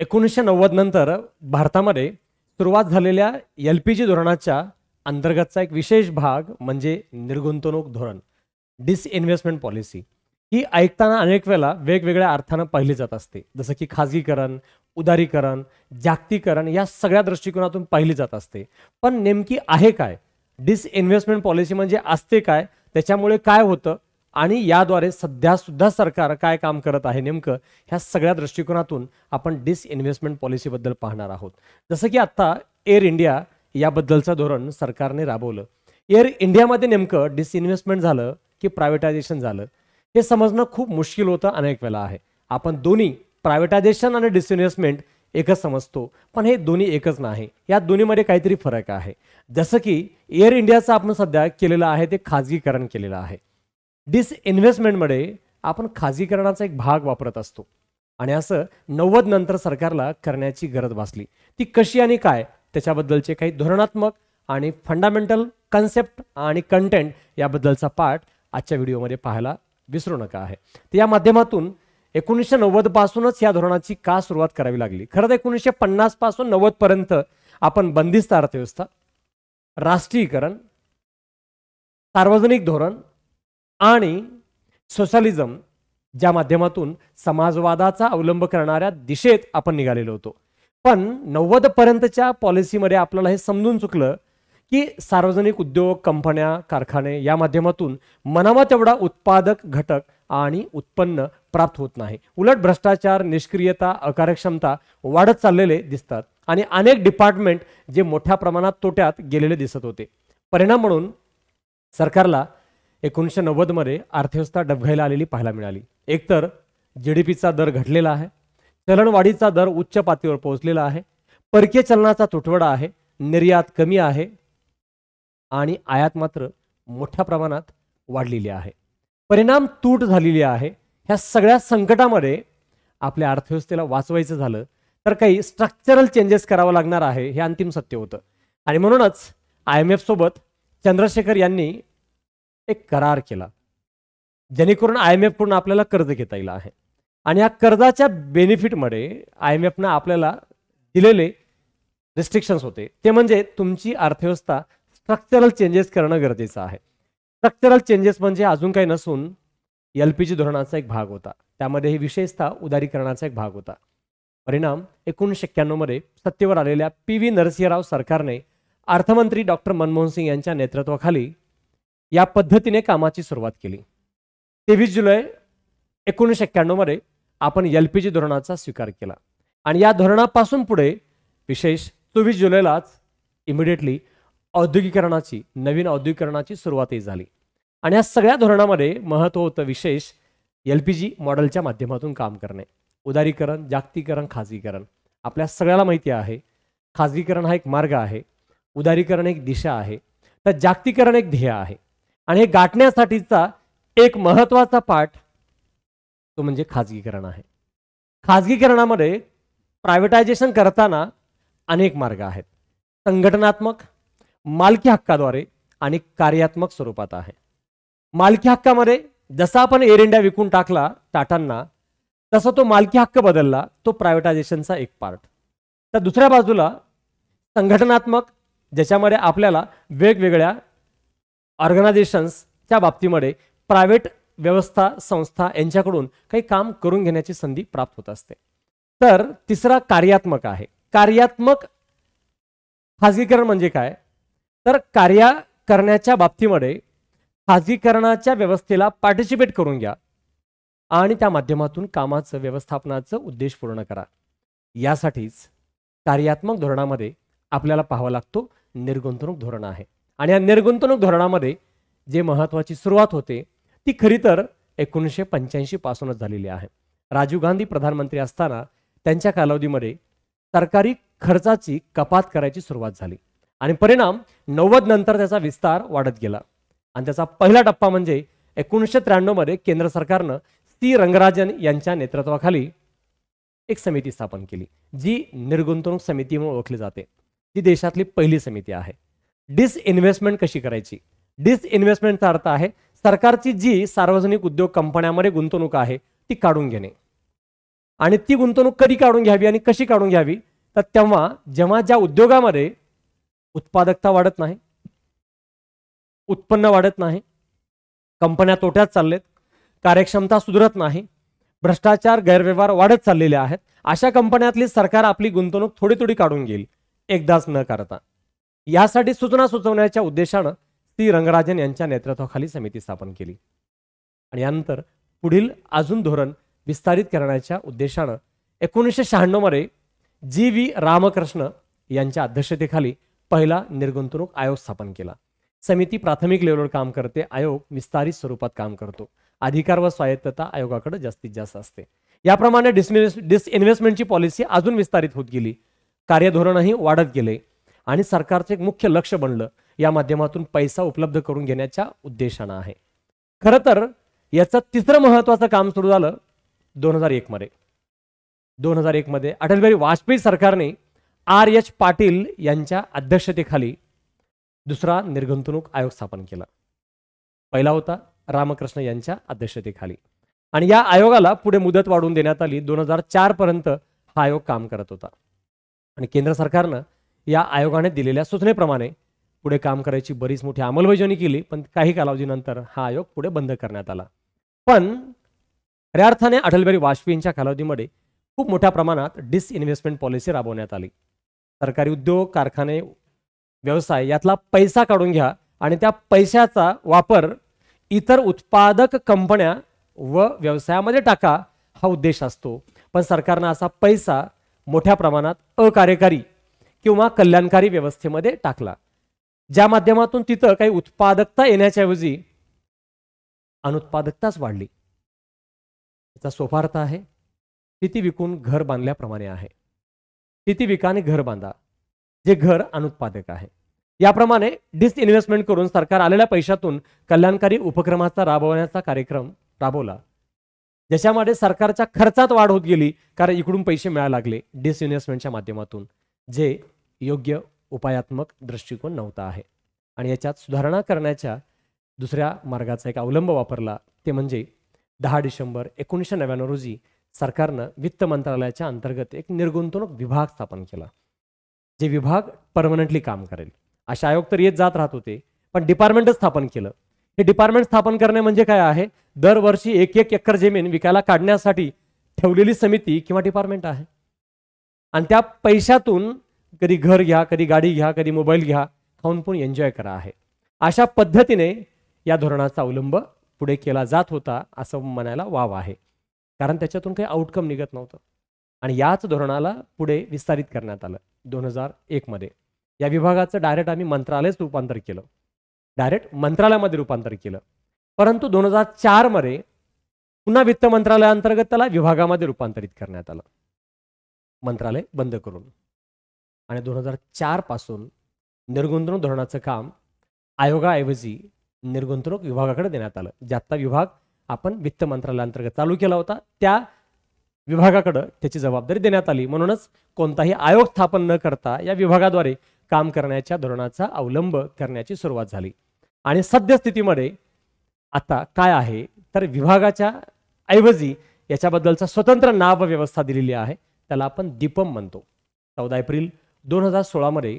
एकोणीसशे नव्वद नंतर भारतामध्ये सुरुवात झालेल्या एल पी जी धोरणाच्या अंतर्गतचा एक विशेष भाग म्हणजे निर्गुंतवणूक धोरण डिसइन्व्हेस्टमेंट पॉलिसी ही ऐकताना अनेक वेळा वेगवेगळ्या अर्थानं पाहिली जात असते जसं की खाजगीकरण उदारीकरण जागतिकरण या सगळ्या दृष्टिकोनातून पाहिली जात असते पण नेमकी आहे काय डिसइन्व्हेस्टमेंट पॉलिसी म्हणजे असते काय त्याच्यामुळे काय होतं आणि याद्वारे सध्यासुद्धा सरकार काय काम करत आहे नेमकं ह्या सगळ्या दृष्टिकोनातून आपण डिसइन्व्हेस्टमेंट पॉलिसीबद्दल पाहणार आहोत जसं की आत्ता एअर इंडिया याबद्दलचं धोरण सरकारने राबवलं एअर इंडियामध्ये नेमकं डिसइन्व्हेस्टमेंट झालं की प्रायव्हेटायझेशन झालं हे समजणं खूप मुश्किल होतं अनेक वेळा आहे आपण दोन्ही प्रायव्हेटायझेशन आणि डिसइन्व्हेस्टमेंट एकच समजतो पण हे दोन्ही एकच नाही या दोन्हीमध्ये काहीतरी फरक आहे जसं की एअर इंडियाचं आपण सध्या केलेलं आहे ते खाजगीकरण केलेलं आहे डिसइन्व्हेस्टमेंटमध्ये आपण खाजगीकरणाचा एक भाग वापरत असतो आणि असं नव्वद नंतर सरकारला करण्याची गरज भासली ती कशी आणि काय त्याच्याबद्दलचे काही धोरणात्मक आणि फंडामेंटल कन्सेप्ट आणि कंटेंट याबद्दलचा पाठ आजच्या व्हिडिओमध्ये पाहायला विसरू नका आहे तर या माध्यमातून एकोणीसशे नव्वदपासूनच या धोरणाची का सुरुवात करावी लागली खरं तर एकोणीसशे पन्नासपासून नव्वदपर्यंत आपण बंदिस्त अर्थव्यवस्था राष्ट्रीयकरण सार्वजनिक धोरण आणि सोशलिझम ज्या माध्यमातून समाजवादाचा अवलंब करणाऱ्या दिशेत आपण निघालेलो होतो पण नव्वदपर्यंतच्या पॉलिसीमध्ये आपल्याला हे समजून चुकलं की सार्वजनिक उद्योग कंपन्या कारखाने या माध्यमातून मनावा तेवढा उत्पादक घटक आणि उत्पन्न प्राप्त होत नाही उलट भ्रष्टाचार निष्क्रियता अकार्यक्षमता वाढत चाललेले दिसतात आणि अनेक डिपार्टमेंट जे मोठ्या प्रमाणात तोट्यात गेलेले दिसत होते परिणाम म्हणून सरकारला एकोणीसशे नव्वदमध्ये अर्थव्यवस्था डबघायला आलेली पाहायला मिळाली एकतर जी डी पीचा दर घटलेला आहे चलनवाढीचा दर उच्च पातळीवर पोहोचलेला आहे परकीय चलनाचा तुटवडा आहे निर्यात कमी आहे आणि आयात मात्र मोठ्या प्रमाणात वाढलेली आहे परिणाम तूट झालेली आहे ह्या सगळ्या संकटामध्ये आपल्या अर्थव्यवस्थेला वाचवायचं झालं तर काही स्ट्रक्चरल चेंजेस करावं लागणार आहे हे अंतिम सत्य होतं आणि म्हणूनच आय एम सोबत चंद्रशेखर यांनी एक करार केला जेणेकरून आय एम एफकडून आपल्याला कर्ज घेता येईल आहे आणि या कर्जाच्या बेनिफिटमध्ये आय एम न आपल्याला दिलेले रिस्ट्रिक्शन्स होते ते म्हणजे तुमची अर्थव्यवस्था स्ट्रक्चरल चेंजेस करणं गरजेचं आहे स्ट्रक्चरल चेंजेस म्हणजे अजून काही नसून एल पी जी धोरणाचा एक भाग होता त्यामध्ये ही विशेषतः उदारीकरणाचा एक भाग होता परिणाम एकोणीसशे मध्ये सत्तेवर आलेल्या पी व्ही नरसिंहराव सरकारने अर्थमंत्री डॉक्टर मनमोहन सिंग यांच्या नेतृत्वाखाली या पद्धतीने कामाची सुरुवात केली तेवीस जुलै एकोणीसशे एक्क्याण्णवमध्ये आपण एल पी जी धोरणाचा स्वीकार केला आणि या धोरणापासून पुढे विशेष चोवीस जुलैलाच इमिडिएटली औद्योगिकरणाची नवीन औद्योगिकरणाची सुरुवातही झाली आणि या सगळ्या धोरणामध्ये महत्त्व होतं विशेष एल पी जी मॉडेलच्या माध्यमातून काम करणे उदारीकरण जागतिकरण खाजगीकरण आपल्या सगळ्याला माहिती आहे खाजगीकरण हा एक मार्ग आहे उदारीकरण एक दिशा आहे तर जागतिकरण एक ध्येय आहे आणि हे गाठण्यासाठीचा एक महत्त्वाचा पाठ तो म्हणजे खाजगीकरण आहे खाजगीकरणामध्ये प्रायव्हेटायझेशन करताना अनेक मार्ग आहेत संघटनात्मक मालकी हक्काद्वारे आणि कार्यात्मक स्वरूपात आहे मालकी हक्कामध्ये जसा आपण एअर इंडिया विकून टाकला टाटांना तसा तो मालकी हक्क बदलला तो प्रायव्हेटायझेशनचा एक पार्ट तर दुसऱ्या बाजूला संघटनात्मक ज्याच्यामध्ये आपल्याला वेगवेगळ्या ऑर्गनायझेशन्स ऑर्गनायझेशन्सच्या बाबतीमध्ये प्रायव्हेट व्यवस्था संस्था यांच्याकडून काही काम करून घेण्याची संधी प्राप्त होत असते तर तिसरा कार्यात्मक आहे कार्यात्मक खाजगीकरण म्हणजे काय तर कार्य करण्याच्या बाबतीमध्ये खाजगीकरणाच्या व्यवस्थेला पार्टिसिपेट करून घ्या आणि त्या माध्यमातून कामाचं व्यवस्थापनाचं उद्देश पूर्ण करा यासाठीच कार्यात्मक धोरणामध्ये आपल्याला पाहावा लागतो निर्गुंतवणूक धोरण आहे आणि या निर्गुंतवणूक धोरणामध्ये जे महत्त्वाची सुरुवात होते ती खरी तर एकोणीसशे पासूनच झालेली आहे राजीव गांधी प्रधानमंत्री असताना त्यांच्या कालावधीमध्ये सरकारी खर्चाची कपात करायची सुरुवात झाली आणि परिणाम नव्वद नंतर त्याचा विस्तार वाढत गेला आणि त्याचा पहिला टप्पा म्हणजे एकोणीसशे त्र्याण्णवमध्ये केंद्र सरकारनं सी रंगराजन यांच्या नेतृत्वाखाली एक समिती स्थापन केली जी निर्गुंतवणूक समिती म्हणून ओळखली जाते ती देशातली पहिली समिती आहे डिसइन्व्हेस्टमेंट कशी करायची डिसइन्व्हेस्टमेंटचा अर्थ आहे सरकारची जी सार्वजनिक उद्योग कंपन्यामध्ये गुंतवणूक आहे ती काढून घेणे आणि ती गुंतवणूक कधी काढून घ्यावी आणि कशी काढून घ्यावी तर तेव्हा जेव्हा ज्या उद्योगामध्ये उत्पादकता वाढत नाही उत्पन्न वाढत नाही कंपन्या तोट्यात चाललेत कार्यक्षमता सुधरत नाही भ्रष्टाचार गैरव्यवहार वाढत चाललेले आहेत अशा कंपन्यातली सरकार आपली गुंतवणूक थोडी थोडी काढून घेईल एकदाच न करता यासाठी सूचना सुचवण्याच्या उद्देशानं ती रंगराजन यांच्या नेतृत्वाखाली समिती स्थापन केली आणि यानंतर पुढील अजून धोरण विस्तारित करण्याच्या उद्देशानं एकोणीसशे शहाण्णवमध्ये जी व्ही रामकृष्ण यांच्या अध्यक्षतेखाली पहिला निर्गुंतवणूक आयोग स्थापन केला समिती प्राथमिक लेवलवर काम करते आयोग विस्तारित स्वरूपात काम करतो अधिकार व स्वायत्तता आयोगाकडे जास्तीत जास्त असते याप्रमाणे डिसइन्व्हेस्टमेंटची पॉलिसी अजून विस्तारित होत गेली कार्यधोरणही वाढत गेले आणि सरकारचं एक मुख्य लक्ष बनलं या माध्यमातून पैसा उपलब्ध करून घेण्याच्या उद्देशानं आहे खरं तर याचं तिसरं महत्वाचं काम सुरू झालं दोन हजार एकमध्ये दोन हजार एकमध्ये अटलबिहारी वाजपेयी सरकारने आर एच पाटील यांच्या अध्यक्षतेखाली दुसरा निर्गुंतवणूक आयोग स्थापन केला पहिला होता रामकृष्ण यांच्या अध्यक्षतेखाली आणि या आयोगाला पुढे मुदत वाढवून देण्यात आली दोन हजार चारपर्यंत हा आयोग काम करत होता आणि केंद्र सरकारनं या आयोगाने दिलेल्या सूचनेप्रमाणे पुढे काम करायची बरीच मोठी अंमलबजावणी केली पण काही कालावधीनंतर हा आयोग पुढे बंद करण्यात आला पण खऱ्या अर्थाने अटलबिहारी वाजपेयींच्या कालावधीमध्ये खूप मोठ्या प्रमाणात डिसइन्व्हेस्टमेंट पॉलिसी राबवण्यात आली सरकारी उद्योग कारखाने व्यवसाय यातला पैसा काढून घ्या आणि त्या पैशाचा वापर इतर उत्पादक कंपन्या व व्यवसायामध्ये टाका हा उद्देश असतो पण सरकारनं असा पैसा मोठ्या प्रमाणात अकार्यकारी किंवा कल्याणकारी व्यवस्थेमध्ये टाकला ज्या माध्यमातून तिथं काही उत्पादकता येण्याच्याऐवजी अनुत्पादकताच वाढली त्याचा सोपार्थ आहे किती विकून घर बांधल्याप्रमाणे आहे तिथे विकाने घर बांधा जे घर अनुत्पादक आहे याप्रमाणे डिसइन्व्हेस्टमेंट करून सरकार आलेल्या पैशातून कल्याणकारी उपक्रमाचा राबवण्याचा कार्यक्रम राबवला ज्याच्यामध्ये सरकारच्या खर्चात वाढ होत गेली कारण इकडून पैसे मिळायला लागले डिसइन्व्हेस्टमेंटच्या माध्यमातून जे योग्य उपायात्मक दृष्टिकोन नव्हता आहे आणि याच्यात सुधारणा करण्याच्या दुसऱ्या मार्गाचा एक अवलंब वापरला ते म्हणजे दहा डिसेंबर एकोणीसशे नव्याण्णव रोजी सरकारनं वित्त मंत्रालयाच्या अंतर्गत एक निर्गुंतवणूक विभाग स्थापन केला जे विभाग परमनंटली काम करेल असे आयोग तर येत जात राहत होते पण डिपार्टमेंटच स्थापन केलं हे डिपार्टमेंट स्थापन करणे म्हणजे काय आहे दरवर्षी एक एक एकर जमीन विकायला काढण्यासाठी ठेवलेली समिती किंवा डिपार्टमेंट आहे आणि त्या पैशातून कधी घर घ्या कधी गाडी घ्या कधी मोबाईल घ्या खाऊन पण एन्जॉय करा आहे अशा पद्धतीने या धोरणाचा अवलंब पुढे केला जात होता असं म्हणायला वाव आहे कारण त्याच्यातून काही आउटकम निघत नव्हतं आणि याच धोरणाला पुढे विस्तारित करण्यात आलं दोन हजार एकमध्ये या विभागाचं डायरेक्ट आम्ही मंत्रालयच रूपांतर केलं डायरेक्ट मंत्रालयामध्ये रूपांतर केलं परंतु दोन हजार चारमध्ये पुन्हा वित्त मंत्रालयाअंतर्गत त्याला विभागामध्ये रूपांतरित करण्यात आलं मंत्रालय बंद करून आणि दोन हजार चारपासून निर्गुंतवणूक धोरणाचं काम आयोगाऐवजी निर्गुंतवणूक विभागाकडे देण्यात आलं ज्याचा विभाग आपण वित्त मंत्रालयाअंतर्गत चालू केला होता त्या विभागाकडं त्याची जबाबदारी देण्यात आली म्हणूनच कोणताही आयोग स्थापन न करता या विभागाद्वारे काम करण्याच्या धोरणाचा अवलंब करण्याची सुरुवात झाली आणि सद्यस्थितीमध्ये आता काय आहे तर विभागाच्या ऐवजी याच्याबद्दलचा स्वतंत्र नाव व्यवस्था दिलेली आहे त्याला आपण दीपम म्हणतो चौदा एप्रिल दोन हजार सोळामध्ये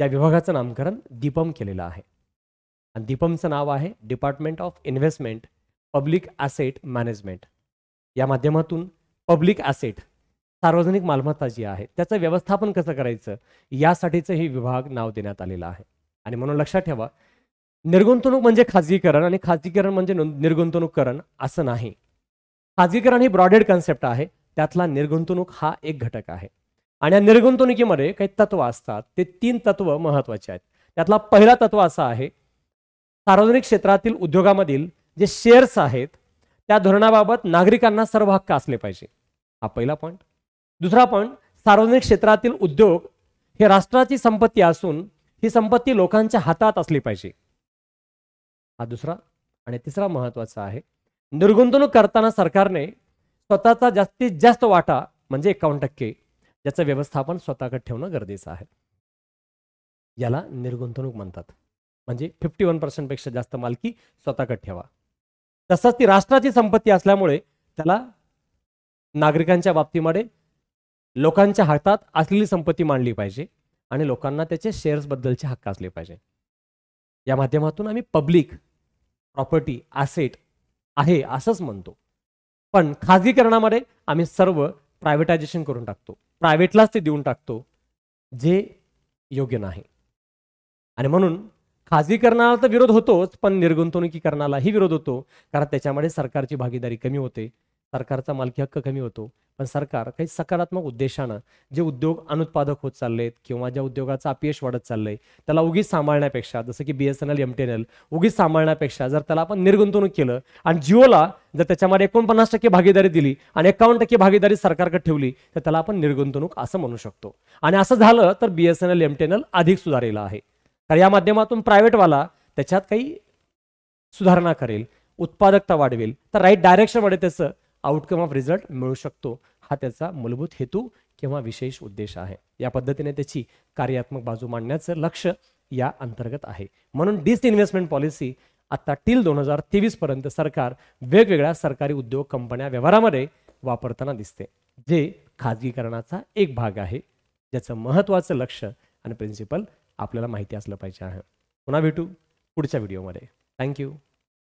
या विभागाचं नामकरण दीपम केलेलं आहे आणि दीपमचं नाव आहे department of investment public asset management या माध्यमातून पब्लिक ॲसेट सार्वजनिक मालमत्ता जी आहे त्याचं व्यवस्थापन कसं करायचं यासाठीचं हे विभाग नाव देण्यात आलेलं आहे आणि म्हणून लक्षात ठेवा निर्गुंतवणूक म्हणजे खाजगीकरण आणि खाजगीकरण म्हणजे निर्गुंतवणूककरण असं नाही खाजगीकरण ही ब्रॉडेड कन्सेप्ट आहे त्यातला निर्गुंतवणूक हा एक घटक आहे आणि या निर्गुंतवणुकीमध्ये काही तत्व असतात ते तीन तत्व महत्वाचे आहेत त्यातला पहिला तत्व असा आहे सार्वजनिक क्षेत्रातील उद्योगामधील जे शेअर्स आहेत त्या धोरणाबाबत नागरिकांना सर्व हक्क असले पाहिजे हा पहिला पॉईंट दुसरा पॉईंट सार्वजनिक क्षेत्रातील उद्योग हे राष्ट्राची संपत्ती असून ही संपत्ती लोकांच्या हातात असली पाहिजे हा दुसरा आणि तिसरा महत्वाचा आहे निर्गुंतवणूक करताना सरकारने स्वतःचा जास्तीत जास्त वाटा म्हणजे एकावन्न टक्के याचं व्यवस्थापन स्वतःकडे ठेवणं गरजेचं आहे याला निर्गुंतवणूक म्हणतात म्हणजे फिफ्टी वन पर्सेंटपेक्षा जास्त मालकी स्वतःकडे ठेवा तसंच ती राष्ट्राची संपत्ती असल्यामुळे त्याला नागरिकांच्या बाबतीमध्ये लोकांच्या हातात असलेली संपत्ती मांडली पाहिजे आणि लोकांना त्याचे शेअर्सबद्दलचे हक्क असले पाहिजे या माध्यमातून आम्ही पब्लिक प्रॉपर्टी ॲसेट आहे असंच म्हणतो पण खाजगीकरणामध्ये आम्ही सर्व प्रायव्हेटायझेशन करून टाकतो प्रायव्हेटलाच ते देऊन टाकतो जे योग्य नाही आणि म्हणून खाजगीकरणाला तर विरोध होतोच पण निर्गुंतवणुकीकरणालाही विरोध होतो कारण त्याच्यामध्ये सरकारची भागीदारी कमी होते सरकारचा मालकी हक्क कमी होतो पण सरकार काही सकारात्मक उद्देशानं जे उद्योग अनुत्पादक होत चाललेत किंवा ज्या उद्योगाचं अपयश वाढत चाललंय त्याला उगीच सांभाळण्यापेक्षा जसं की B S N L M T N L उगीच सांभाळण्यापेक्षा जर त्याला आपण निर्गुंतवणूक केलं आणि जिओला जर त्याच्यामध्ये एकोणपन्नास टक्के भागीदारी दिली आणि एकावन्न टक्के भागीदारी सरकारकडे ठेवली तर त्याला आपण निर्गुंतवणूक असं म्हणू शकतो आणि असं झालं तर B S N L M T N L अधिक सुधारेला आहे तर या माध्यमातून प्रायव्हेटवाला त्याच्यात काही सुधारणा करेल उत्पादकता वाढवेल तर राईट डायरेक्शनमध्ये त्याचं आउटकम ऑफ रिझल्ट मिळू शकतो हा त्याचा मूलभूत हेतू किंवा विशेष उद्देश आहे या पद्धतीने त्याची कार्यात्मक बाजू मांडण्याचं लक्ष या अंतर्गत आहे म्हणून डिसइन्व्हेस्टमेंट पॉलिसी आता टील दोन हजार तेवीसपर्यंत सरकार वेगवेगळ्या सरकारी उद्योग कंपन्या व्यवहारामध्ये वापरताना दिसते जे खाजगीकरणाचा एक भाग आहे ज्याचं महत्त्वाचं लक्ष आणि प्रिन्सिपल आपल्याला माहिती असलं पाहिजे आहे पुन्हा भेटू पुढच्या व्हिडिओमध्ये थँक्यू